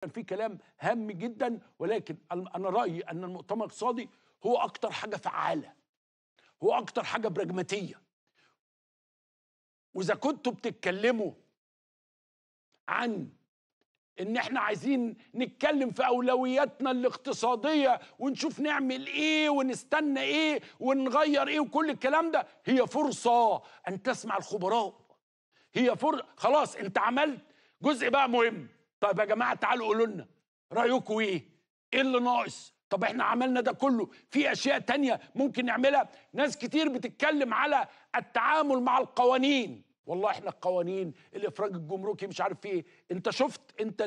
كان في كلام هام جدا ولكن انا رايي ان المؤتمر الاقتصادي هو اكتر حاجه فعاله هو اكتر حاجه براجماتيه واذا كنتوا بتتكلموا عن ان احنا عايزين نتكلم في اولوياتنا الاقتصاديه ونشوف نعمل ايه ونستنى ايه ونغير ايه وكل الكلام ده هي فرصه ان تسمع الخبراء هي فرصه خلاص انت عملت جزء بقى مهم طيب يا جماعه تعالوا قولوا لنا رايكم ايه؟ ايه اللي ناقص؟ طب احنا عملنا ده كله في اشياء تانية ممكن نعملها ناس كتير بتتكلم على التعامل مع القوانين والله احنا القوانين الافراج الجمركي مش عارف ايه انت شفت انت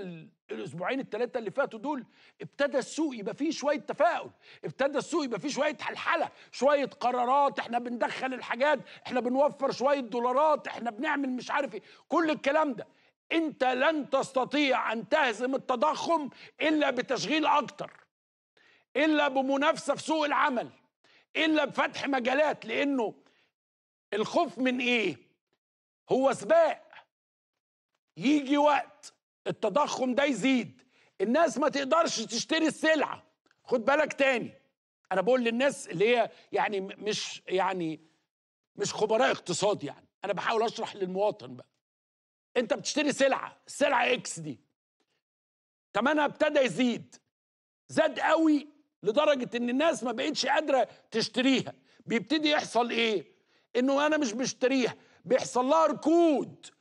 الاسبوعين الثلاثه اللي فاتوا دول ابتدى السوق يبقى فيه شويه تفاؤل ابتدى السوق يبقى فيه شويه حلحله شويه قرارات احنا بندخل الحاجات احنا بنوفر شويه دولارات احنا بنعمل مش عارف ايه كل الكلام ده انت لن تستطيع ان تهزم التضخم الا بتشغيل اكتر الا بمنافسه في سوق العمل الا بفتح مجالات لانه الخوف من ايه هو سباق يجي وقت التضخم ده يزيد الناس ما تقدرش تشتري السلعه خد بالك تاني انا بقول للناس اللي هي يعني مش يعني مش خبراء اقتصاد يعني انا بحاول اشرح للمواطن بقى انت بتشتري سلعه السلعه اكس دي ثمنها ابتدى يزيد زاد قوي لدرجه ان الناس ما بقتش قادره تشتريها بيبتدي يحصل ايه انه انا مش بشتريها بيحصل لها ركود